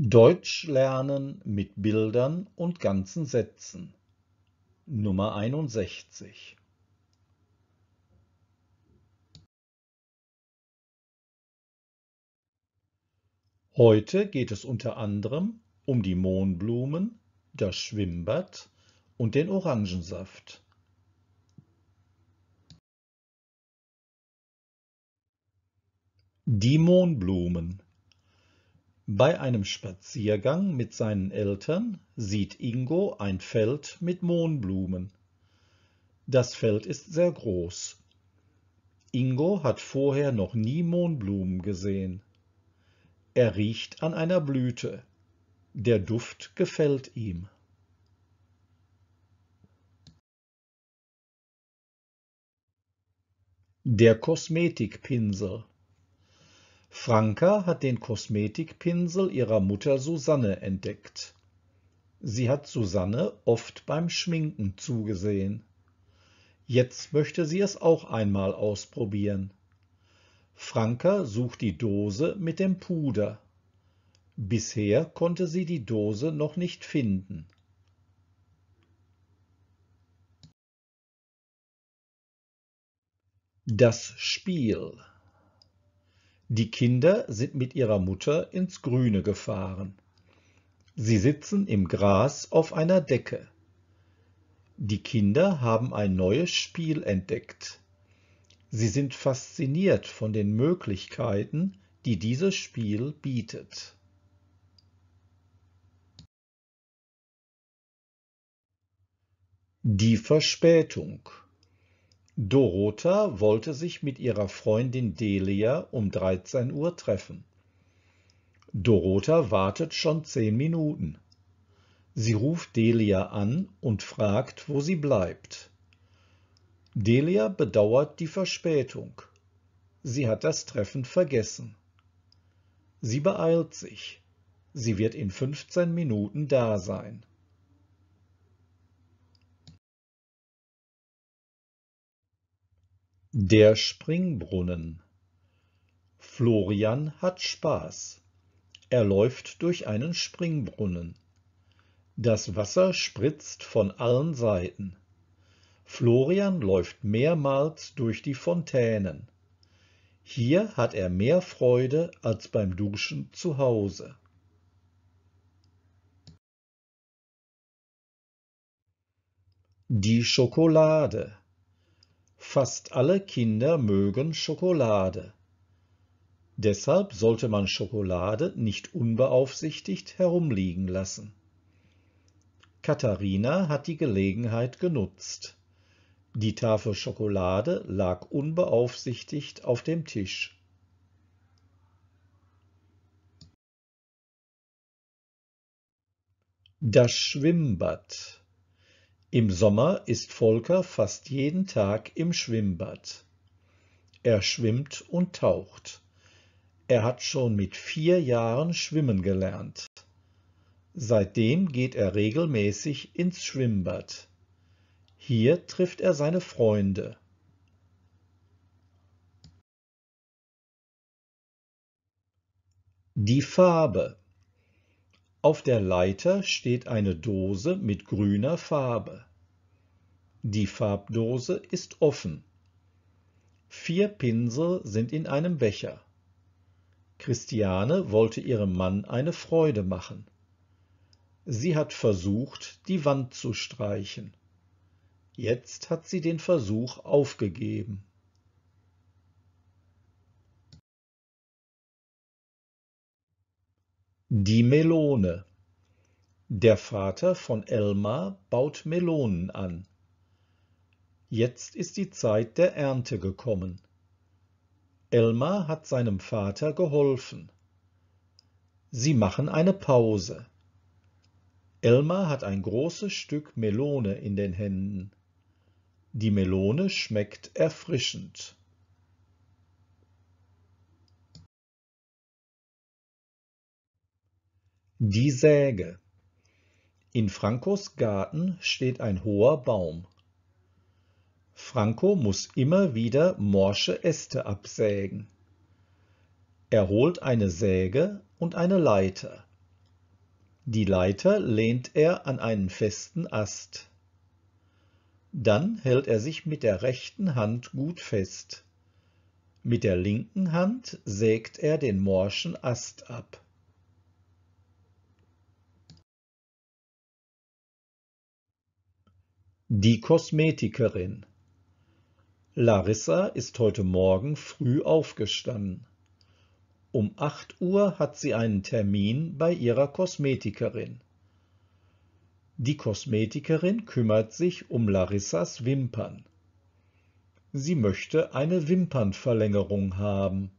Deutsch lernen mit Bildern und ganzen Sätzen. Nummer 61. Heute geht es unter anderem um die Mohnblumen, das Schwimmbad und den Orangensaft. Die Mohnblumen bei einem Spaziergang mit seinen Eltern sieht Ingo ein Feld mit Mohnblumen. Das Feld ist sehr groß. Ingo hat vorher noch nie Mohnblumen gesehen. Er riecht an einer Blüte. Der Duft gefällt ihm. Der Kosmetikpinsel Franka hat den Kosmetikpinsel ihrer Mutter Susanne entdeckt. Sie hat Susanne oft beim Schminken zugesehen. Jetzt möchte sie es auch einmal ausprobieren. Franka sucht die Dose mit dem Puder. Bisher konnte sie die Dose noch nicht finden. Das Spiel die Kinder sind mit ihrer Mutter ins Grüne gefahren. Sie sitzen im Gras auf einer Decke. Die Kinder haben ein neues Spiel entdeckt. Sie sind fasziniert von den Möglichkeiten, die dieses Spiel bietet. Die Verspätung Dorota wollte sich mit ihrer Freundin Delia um 13 Uhr treffen. Dorota wartet schon zehn Minuten. Sie ruft Delia an und fragt, wo sie bleibt. Delia bedauert die Verspätung. Sie hat das Treffen vergessen. Sie beeilt sich. Sie wird in 15 Minuten da sein. Der Springbrunnen Florian hat Spaß. Er läuft durch einen Springbrunnen. Das Wasser spritzt von allen Seiten. Florian läuft mehrmals durch die Fontänen. Hier hat er mehr Freude als beim Duschen zu Hause. Die Schokolade Fast alle Kinder mögen Schokolade. Deshalb sollte man Schokolade nicht unbeaufsichtigt herumliegen lassen. Katharina hat die Gelegenheit genutzt. Die Tafel Schokolade lag unbeaufsichtigt auf dem Tisch. Das Schwimmbad im Sommer ist Volker fast jeden Tag im Schwimmbad. Er schwimmt und taucht. Er hat schon mit vier Jahren schwimmen gelernt. Seitdem geht er regelmäßig ins Schwimmbad. Hier trifft er seine Freunde. Die Farbe auf der Leiter steht eine Dose mit grüner Farbe. Die Farbdose ist offen. Vier Pinsel sind in einem Becher. Christiane wollte ihrem Mann eine Freude machen. Sie hat versucht, die Wand zu streichen. Jetzt hat sie den Versuch aufgegeben. Die Melone. Der Vater von Elmar baut Melonen an. Jetzt ist die Zeit der Ernte gekommen. Elmar hat seinem Vater geholfen. Sie machen eine Pause. Elmar hat ein großes Stück Melone in den Händen. Die Melone schmeckt erfrischend. Die Säge. In Frankos Garten steht ein hoher Baum. Franco muss immer wieder morsche Äste absägen. Er holt eine Säge und eine Leiter. Die Leiter lehnt er an einen festen Ast. Dann hält er sich mit der rechten Hand gut fest. Mit der linken Hand sägt er den morschen Ast ab. Die Kosmetikerin Larissa ist heute Morgen früh aufgestanden. Um 8 Uhr hat sie einen Termin bei ihrer Kosmetikerin. Die Kosmetikerin kümmert sich um Larissas Wimpern. Sie möchte eine Wimpernverlängerung haben.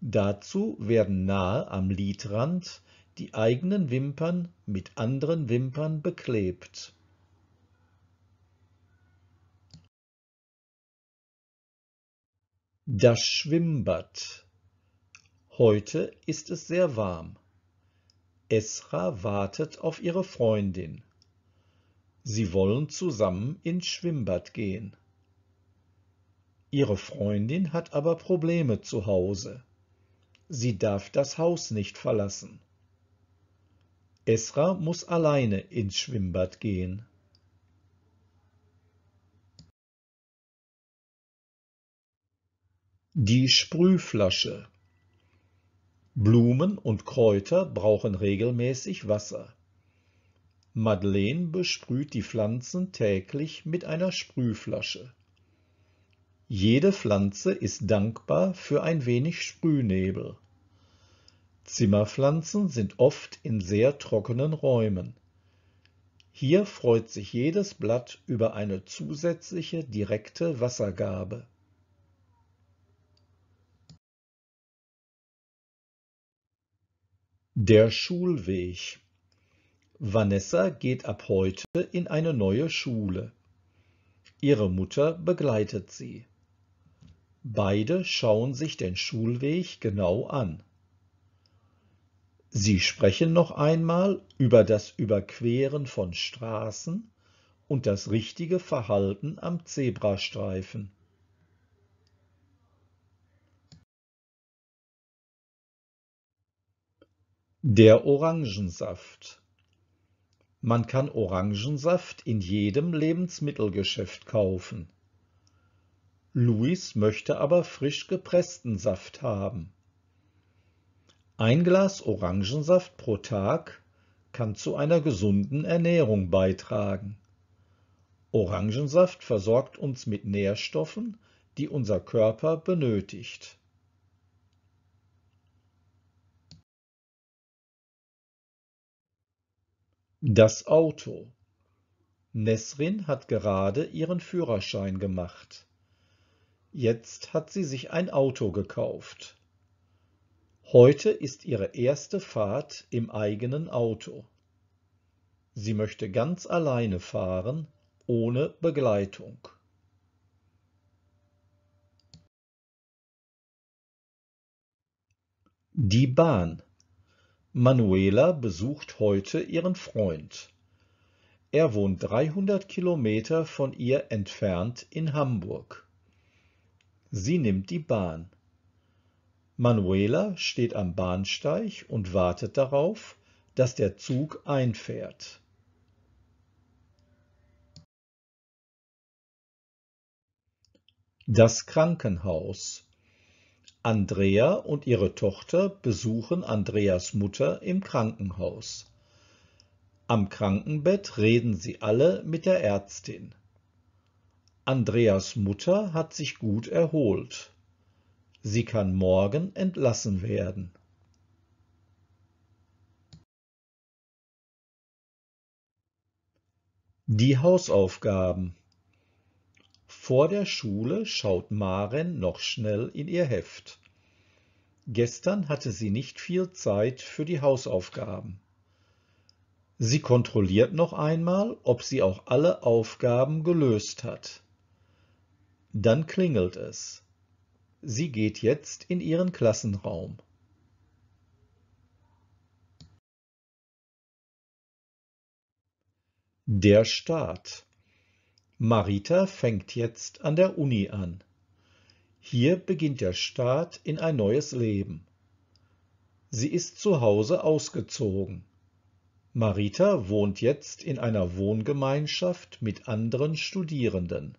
Dazu werden nahe am Lidrand die eigenen Wimpern mit anderen Wimpern beklebt. Das Schwimmbad. Heute ist es sehr warm. Esra wartet auf ihre Freundin. Sie wollen zusammen ins Schwimmbad gehen. Ihre Freundin hat aber Probleme zu Hause. Sie darf das Haus nicht verlassen. Esra muss alleine ins Schwimmbad gehen. Die Sprühflasche Blumen und Kräuter brauchen regelmäßig Wasser. Madeleine besprüht die Pflanzen täglich mit einer Sprühflasche. Jede Pflanze ist dankbar für ein wenig Sprühnebel. Zimmerpflanzen sind oft in sehr trockenen Räumen. Hier freut sich jedes Blatt über eine zusätzliche direkte Wassergabe. Der Schulweg Vanessa geht ab heute in eine neue Schule. Ihre Mutter begleitet sie. Beide schauen sich den Schulweg genau an. Sie sprechen noch einmal über das Überqueren von Straßen und das richtige Verhalten am Zebrastreifen. Der Orangensaft. Man kann Orangensaft in jedem Lebensmittelgeschäft kaufen. Luis möchte aber frisch gepressten Saft haben. Ein Glas Orangensaft pro Tag kann zu einer gesunden Ernährung beitragen. Orangensaft versorgt uns mit Nährstoffen, die unser Körper benötigt. Das Auto. Nesrin hat gerade ihren Führerschein gemacht. Jetzt hat sie sich ein Auto gekauft. Heute ist ihre erste Fahrt im eigenen Auto. Sie möchte ganz alleine fahren, ohne Begleitung. Die Bahn. Manuela besucht heute ihren Freund. Er wohnt 300 Kilometer von ihr entfernt in Hamburg. Sie nimmt die Bahn. Manuela steht am Bahnsteig und wartet darauf, dass der Zug einfährt. Das Krankenhaus Andrea und ihre Tochter besuchen Andreas Mutter im Krankenhaus. Am Krankenbett reden sie alle mit der Ärztin. Andreas Mutter hat sich gut erholt. Sie kann morgen entlassen werden. Die Hausaufgaben vor der Schule schaut Maren noch schnell in ihr Heft. Gestern hatte sie nicht viel Zeit für die Hausaufgaben. Sie kontrolliert noch einmal, ob sie auch alle Aufgaben gelöst hat. Dann klingelt es. Sie geht jetzt in ihren Klassenraum. Der Staat Marita fängt jetzt an der Uni an. Hier beginnt der Start in ein neues Leben. Sie ist zu Hause ausgezogen. Marita wohnt jetzt in einer Wohngemeinschaft mit anderen Studierenden.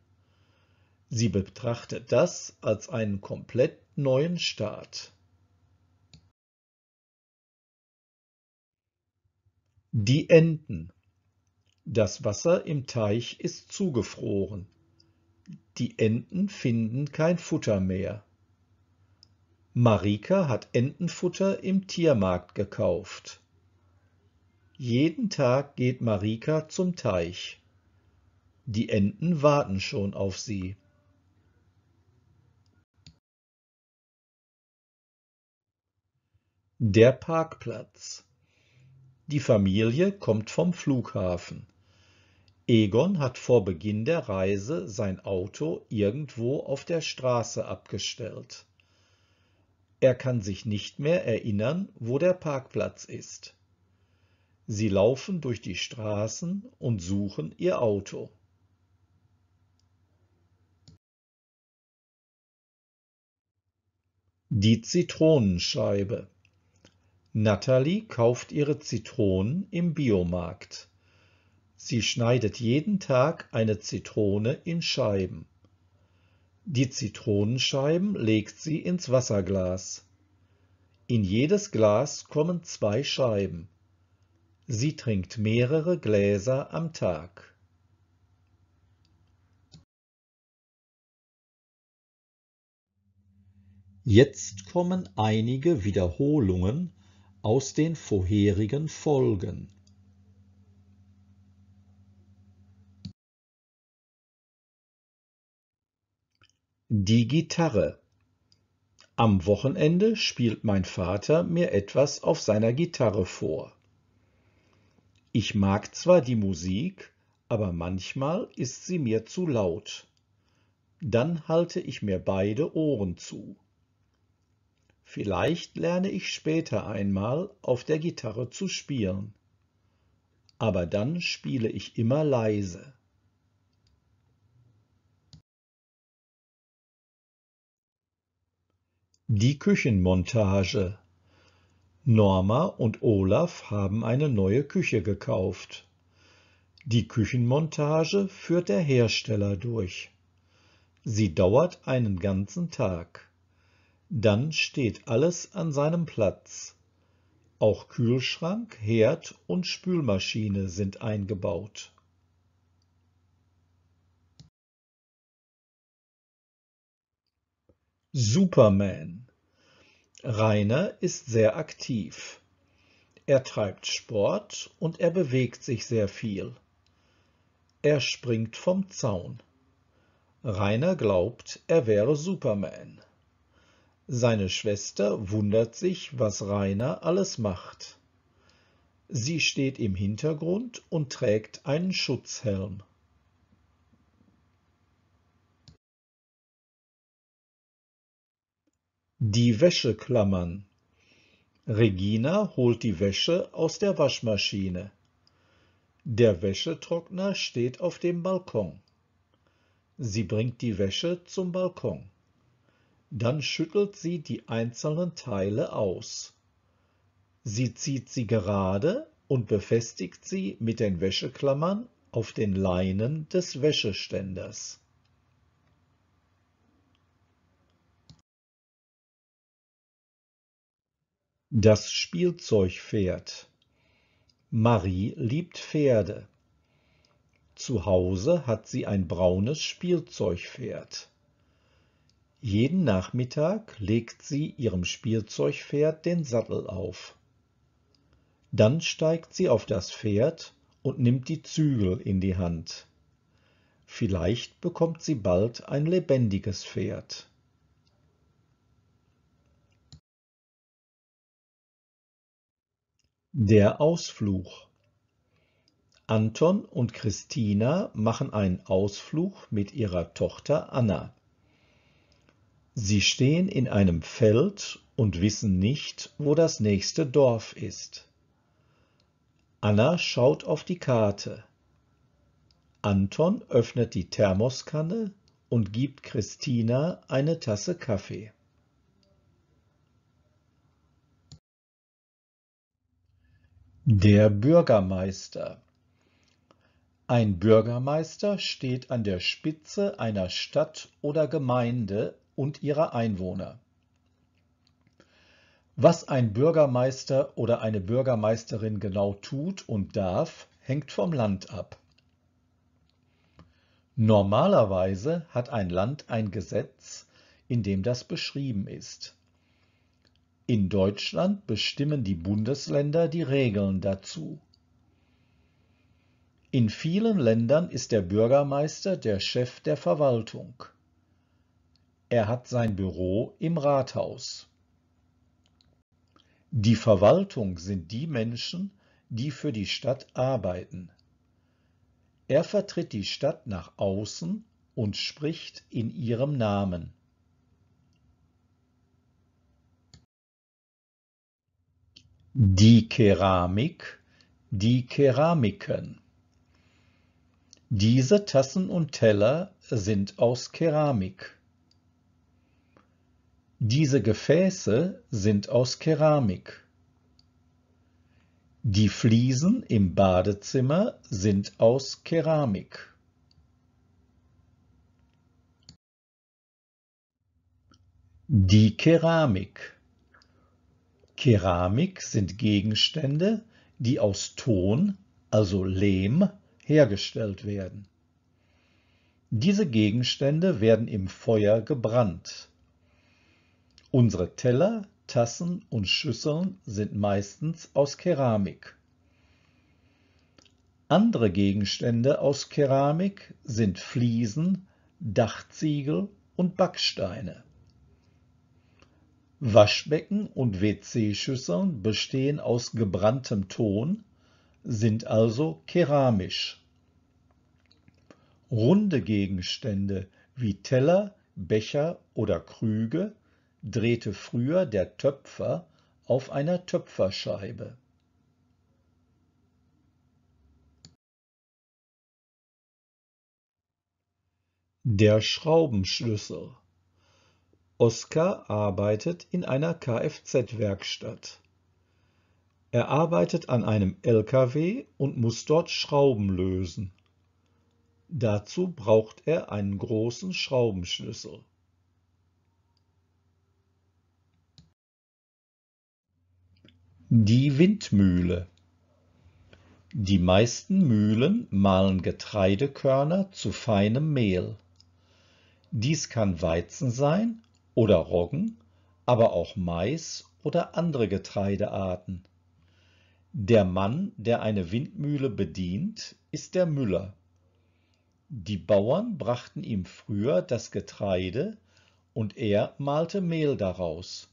Sie betrachtet das als einen komplett neuen Start. Die Enten das Wasser im Teich ist zugefroren. Die Enten finden kein Futter mehr. Marika hat Entenfutter im Tiermarkt gekauft. Jeden Tag geht Marika zum Teich. Die Enten warten schon auf sie. Der Parkplatz. Die Familie kommt vom Flughafen. Egon hat vor Beginn der Reise sein Auto irgendwo auf der Straße abgestellt. Er kann sich nicht mehr erinnern, wo der Parkplatz ist. Sie laufen durch die Straßen und suchen ihr Auto. Die Zitronenscheibe Natalie kauft ihre Zitronen im Biomarkt. Sie schneidet jeden Tag eine Zitrone in Scheiben. Die Zitronenscheiben legt sie ins Wasserglas. In jedes Glas kommen zwei Scheiben. Sie trinkt mehrere Gläser am Tag. Jetzt kommen einige Wiederholungen aus den vorherigen Folgen. die Gitarre. Am Wochenende spielt mein Vater mir etwas auf seiner Gitarre vor. Ich mag zwar die Musik, aber manchmal ist sie mir zu laut. Dann halte ich mir beide Ohren zu. Vielleicht lerne ich später einmal auf der Gitarre zu spielen. Aber dann spiele ich immer leise. Die Küchenmontage Norma und Olaf haben eine neue Küche gekauft. Die Küchenmontage führt der Hersteller durch. Sie dauert einen ganzen Tag. Dann steht alles an seinem Platz. Auch Kühlschrank, Herd und Spülmaschine sind eingebaut. Superman. Rainer ist sehr aktiv. Er treibt Sport und er bewegt sich sehr viel. Er springt vom Zaun. Rainer glaubt, er wäre Superman. Seine Schwester wundert sich, was Rainer alles macht. Sie steht im Hintergrund und trägt einen Schutzhelm. Die Wäscheklammern. Regina holt die Wäsche aus der Waschmaschine. Der Wäschetrockner steht auf dem Balkon. Sie bringt die Wäsche zum Balkon. Dann schüttelt sie die einzelnen Teile aus. Sie zieht sie gerade und befestigt sie mit den Wäscheklammern auf den Leinen des Wäscheständers. Das Spielzeugpferd Marie liebt Pferde. Zu Hause hat sie ein braunes Spielzeugpferd. Jeden Nachmittag legt sie ihrem Spielzeugpferd den Sattel auf. Dann steigt sie auf das Pferd und nimmt die Zügel in die Hand. Vielleicht bekommt sie bald ein lebendiges Pferd. Der Ausflug Anton und Christina machen einen Ausflug mit ihrer Tochter Anna. Sie stehen in einem Feld und wissen nicht, wo das nächste Dorf ist. Anna schaut auf die Karte. Anton öffnet die Thermoskanne und gibt Christina eine Tasse Kaffee. Der Bürgermeister Ein Bürgermeister steht an der Spitze einer Stadt oder Gemeinde und ihrer Einwohner. Was ein Bürgermeister oder eine Bürgermeisterin genau tut und darf, hängt vom Land ab. Normalerweise hat ein Land ein Gesetz, in dem das beschrieben ist. In Deutschland bestimmen die Bundesländer die Regeln dazu. In vielen Ländern ist der Bürgermeister der Chef der Verwaltung. Er hat sein Büro im Rathaus. Die Verwaltung sind die Menschen, die für die Stadt arbeiten. Er vertritt die Stadt nach außen und spricht in ihrem Namen. die Keramik, die Keramiken. Diese Tassen und Teller sind aus Keramik. Diese Gefäße sind aus Keramik. Die Fliesen im Badezimmer sind aus Keramik. Die Keramik Keramik sind Gegenstände, die aus Ton, also Lehm, hergestellt werden. Diese Gegenstände werden im Feuer gebrannt. Unsere Teller, Tassen und Schüsseln sind meistens aus Keramik. Andere Gegenstände aus Keramik sind Fliesen, Dachziegel und Backsteine. Waschbecken und WC-Schüsseln bestehen aus gebranntem Ton, sind also keramisch. Runde Gegenstände wie Teller, Becher oder Krüge drehte früher der Töpfer auf einer Töpferscheibe. Der Schraubenschlüssel Oskar arbeitet in einer Kfz-Werkstatt. Er arbeitet an einem LKW und muss dort Schrauben lösen. Dazu braucht er einen großen Schraubenschlüssel. Die Windmühle Die meisten Mühlen mahlen Getreidekörner zu feinem Mehl. Dies kann Weizen sein oder Roggen, aber auch Mais oder andere Getreidearten. Der Mann, der eine Windmühle bedient, ist der Müller. Die Bauern brachten ihm früher das Getreide und er malte Mehl daraus.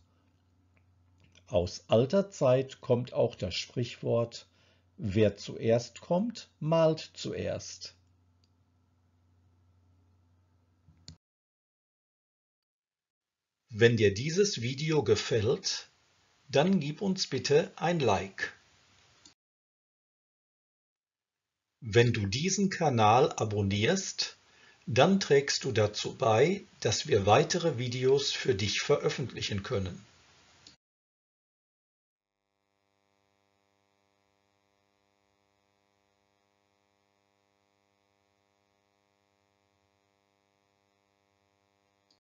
Aus alter Zeit kommt auch das Sprichwort Wer zuerst kommt, malt zuerst. Wenn dir dieses Video gefällt, dann gib uns bitte ein Like. Wenn du diesen Kanal abonnierst, dann trägst du dazu bei, dass wir weitere Videos für dich veröffentlichen können.